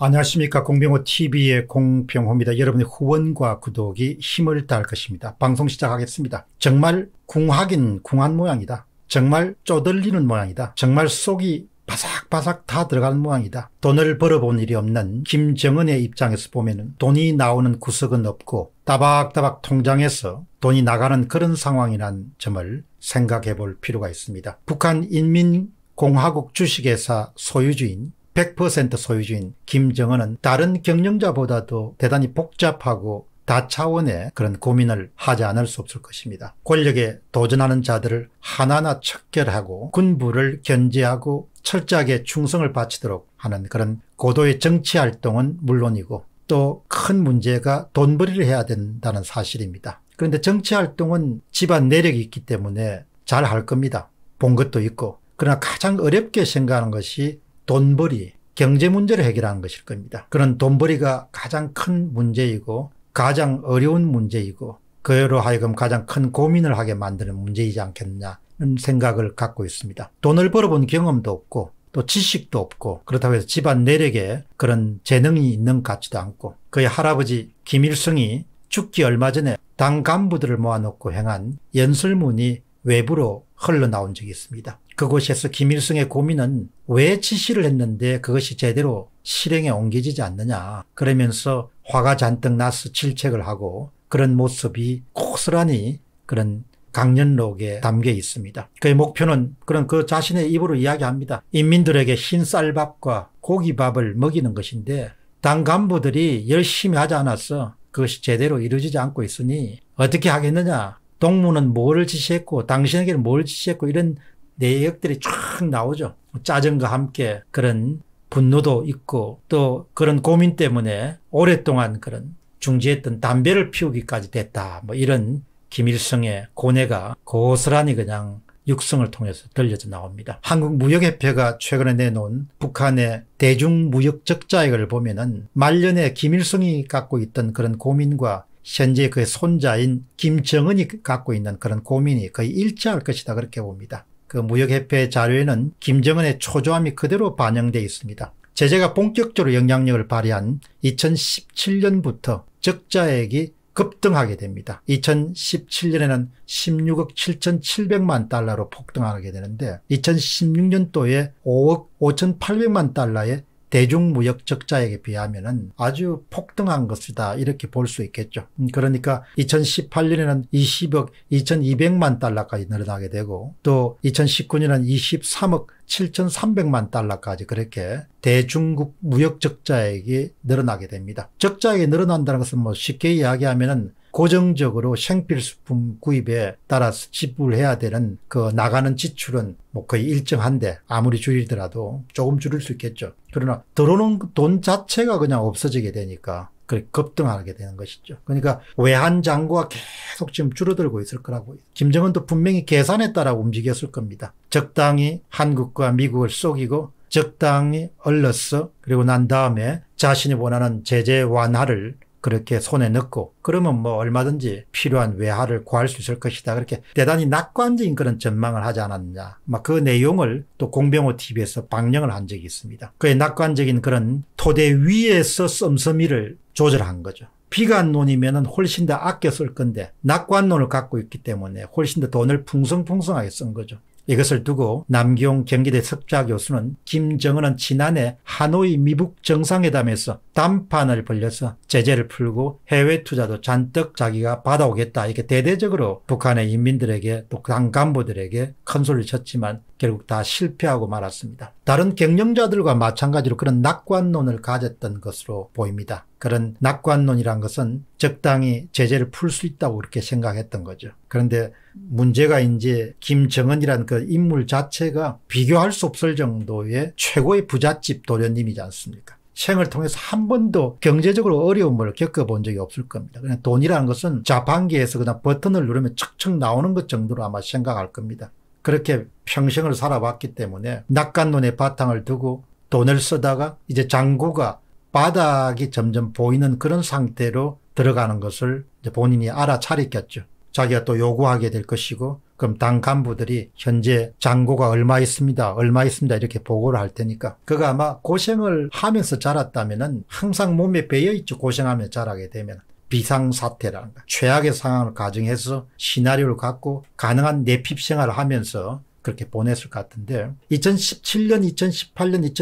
안녕하십니까. 공병호 TV의 공병호입니다. 여러분의 후원과 구독이 힘을 다할 것입니다. 방송 시작하겠습니다. 정말 궁하긴 궁한 모양이다. 정말 쪼들리는 모양이다. 정말 속이 바삭바삭 다 들어가는 모양이다. 돈을 벌어본 일이 없는 김정은의 입장에서 보면 돈이 나오는 구석은 없고 따박따박 통장에서 돈이 나가는 그런 상황이란 점을 생각해 볼 필요가 있습니다. 북한 인민공화국 주식회사 소유주인 100% 소유주인 김정은은 다른 경영자보다도 대단히 복잡하고 다차원의 그런 고민을 하지 않을 수 없을 것입니다. 권력에 도전하는 자들을 하나하나 척결하고 군부를 견제하고 철저하게 충성을 바치도록 하는 그런 고도의 정치 활동은 물론이고 또 큰 문제가 돈벌이를 해야 된다는 사실입니다. 그런데 정치 활동은 집안 내력이 있기 때문에 잘 할 겁니다. 본 것도 있고 그러나 가장 어렵게 생각하는 것이 돈벌이, 경제 문제를 해결하는 것일 겁니다. 그런 돈벌이가 가장 큰 문제이고 가장 어려운 문제이고 그로 하여금 가장 큰 고민을 하게 만드는 문제이지 않겠냐는 생각을 갖고 있습니다. 돈을 벌어본 경험도 없고 또 지식도 없고 그렇다고 해서 집안 내력에 그런 재능이 있는 같지도 않고 그의 할아버지 김일성이 죽기 얼마 전에 당 간부들을 모아놓고 행한 연설문이 외부로 흘러나온 적이 있습니다. 그곳에서 김일성의 고민은 왜 지시를 했는데 그것이 제대로 실행에 옮겨지지 않느냐 그러면서 화가 잔뜩 나서 질책을 하고 그런 모습이 고스란히 그런 강연록에 담겨 있습니다. 그의 목표는 그런 그 자신의 입으로 이야기합니다. 인민들에게 흰 쌀밥과 고기밥을 먹이는 것인데 당 간부들이 열심히 하지 않았어 그것이 제대로 이루어지지 않고 있으니 어떻게 하겠느냐 동무는 뭘 지시했고 당신에게는 뭘 지시했고 이런 내역들이 쫙 나오죠. 뭐 짜증과 함께 그런 분노도 있고 또 그런 고민 때문에 오랫동안 그런 중지했던 담배를 피우기까지 됐다. 뭐 이런 김일성의 고뇌가 고스란히 그냥 육성을 통해서 들려져 나옵니다. 한국무역협회가 최근에 내놓은 북한의 대중무역적자액을 보면은 말년에 김일성이 갖고 있던 그런 고민과 현재 그의 손자인 김정은이 갖고 있는 그런 고민이 거의 일치할 것이다 그렇게 봅니다. 그 무역협회 자료에는 김정은의 초조함이 그대로 반영되어 있습니다. 제재가 본격적으로 영향력을 발휘한 2017년부터 적자액이 급등하게 됩니다. 2017년에는 16억 7,700만 달러로 폭등하게 되는데 2016년도에 5억 5,800만 달러의 대중무역 적자에 액 비하면 아주 폭등한 것이다 이렇게 볼 수 있겠죠. 음, 그러니까 2018년에는 20억 2200만 달러까지 늘어나게 되고 또 2019년은 23억 7,300만 달러까지 그렇게 대중국 무역 적자액이 늘어나게 됩니다. 적자액이 늘어난다는 것은 뭐 쉽게 이야기하면은 고정적으로 생필수품 구입에 따라서 지불해야 되는 그 나가는 지출은 뭐 거의 일정한데 아무리 줄이더라도 조금 줄일 수 있겠죠. 그러나 들어오는 그 돈 자체가 그냥 없어지게 되니까 그래 급등하게 되는 것이죠. 그러니까 외환 장고가 계속 지금 줄어들고 있을 거라고 김정은도 분명히 계산에 따라 움직였을 겁니다. 적당히 한국과 미국을 속이고 적당히 얼렀어 그리고 난 다음에 자신이 원하는 제재 완화를 그렇게 손에 넣고 그러면 뭐 얼마든지 필요한 외화를 구할 수 있을 것이다. 그렇게 대단히 낙관적인 그런 전망을 하지 않았느냐. 막그 내용을 또 공병호 TV에서 방영을 한 적이 있습니다. 그의 낙관적인 그런 토대 위에서 썸썸이를 조절한 거죠. 비관론이면 훨씬 더 아껴 쓸 건데 낙관론을 갖고 있기 때문에 훨씬 더 돈을 풍성풍성하게 쓴 거죠. 이것을 두고 남기용 경기대 석좌 교수는 김정은은 지난해 하노이 미북 정상회담에서 담판을 벌려서 제재를 풀고 해외 투자도 잔뜩 자기가 받아오겠다 이렇게 대대적으로 북한의 인민들에게 또 당 간부들에게 큰 소리를 쳤지만 결국 다 실패하고 말았습니다. 다른 경영자들과 마찬가지로 그런 낙관론을 가졌던 것으로 보입니다. 그런 낙관론이란 것은 적당히 제재를 풀 수 있다고 그렇게 생각했던 거죠. 그런데 문제가 이제 김정은이란그 인물 자체가 비교할 수 없을 정도의 최고의 부잣집 도련님이지 않습니까? 생을 통해서 한 번도 경제적으로 어려움을 겪어본 적이 없을 겁니다. 그냥 그러니까 돈이라는 것은 자판기에서 그냥 버튼을 누르면 척척 나오는 것 정도로 아마 생각할 겁니다. 그렇게 평생을 살아왔기 때문에 낙관론의 바탕을 두고 돈을 쓰다가 이제 장고가 바닥이 점점 보이는 그런 상태로 들어가는 것을 본인이 알아차렸겠죠 자기가 또 요구하게 될 것이고 그럼 당 간부들이 현재 장고가 얼마 있습니다. 얼마 있습니다. 이렇게 보고를 할 테니까 그가 아마 고생을 하면서 자랐다면은 항상 몸에 배어 있죠. 고생하며 자라게 되면 비상사태라는 거. 최악의 상황을 가정해서 시나리오를 갖고 가능한 내핍 생활을 하면서 그렇게 보냈을 것 같은데 2017년, 2018년,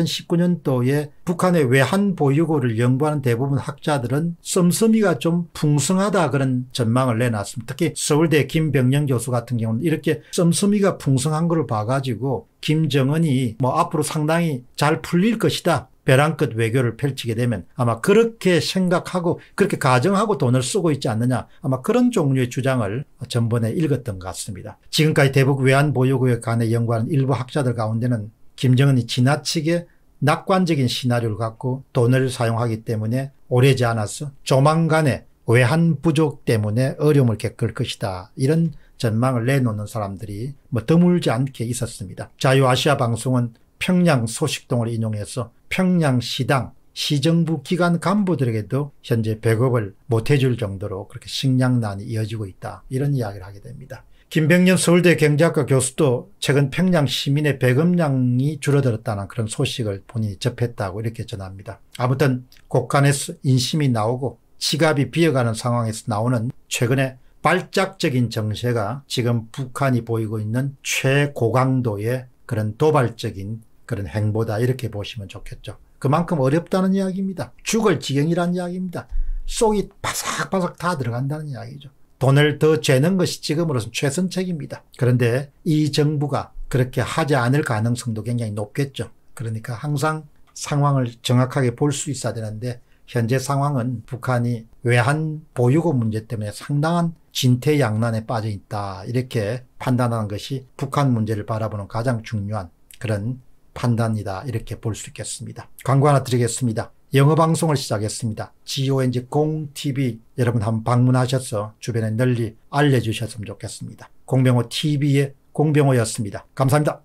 2019년도에 북한의 외환 보유고를 연구하는 대부분 학자들은 씀씀이가 좀 풍성하다 그런 전망을 내놨습니다. 특히 서울대 김병영 교수 같은 경우는 이렇게 씀씀이가 풍성한 걸 봐가지고 김정은이 뭐 앞으로 상당히 잘 풀릴 것이다. 벼랑끝 외교를 펼치게 되면 아마 그렇게 생각하고 그렇게 가정하고 돈을 쓰고 있지 않느냐 아마 그런 종류의 주장을 전번에 읽었던 것 같습니다. 지금까지 대북 외환보유구역 간에 연구하는 일부 학자들 가운데는 김정은이 지나치게 낙관적인 시나리오를 갖고 돈을 사용하기 때문에 오래지 않아서 조만간에 외환 부족 때문에 어려움을 겪을 것이다. 이런 전망을 내놓는 사람들이 뭐 드물지 않게 있었습니다. 자유아시아 방송은 평양 소식동을 인용해서 평양시당 시정부 기관 간부들에게도 현재 배급을 못해줄 정도로 그렇게 식량난이 이어지고 있다. 이런 이야기를 하게 됩니다. 김병년 서울대 경제학과 교수도 최근 평양 시민의 배급량이 줄어들었다는 그런 소식을 본인이 접했다고 이렇게 전합니다. 아무튼 곳간에서 인심이 나오고 지갑이 비어가는 상황에서 나오는 최근에 발작적인 정세가 지금 북한이 보이고 있는 최고강도의 그런 도발적인 그런 행보다 이렇게 보시면 좋겠죠. 그만큼 어렵다는 이야기입니다. 죽을 지경이란 이야기입니다. 속이 바삭바삭 다 들어간다는 이야기죠. 돈을 더 재는 것이 지금으로선 최선책입니다. 그런데 이 정부가 그렇게 하지 않을 가능성도 굉장히 높겠죠. 그러니까 항상 상황을 정확하게 볼 수 있어야 되는데 현재 상황은 북한이 외환 보유고 문제 때문에 상당한 진퇴양난에 빠져 있다. 이렇게 판단하는 것이 북한 문제를 바라보는 가장 중요한 그런 판단이다 이렇게 볼 수 있겠습니다. 광고 하나 드리겠습니다. 영어 방송을 시작했습니다. GONG 공TV 여러분 한번 방문하셔서 주변에 널리 알려주셨으면 좋겠습니다. 공병호 TV의 공병호였습니다. 감사합니다.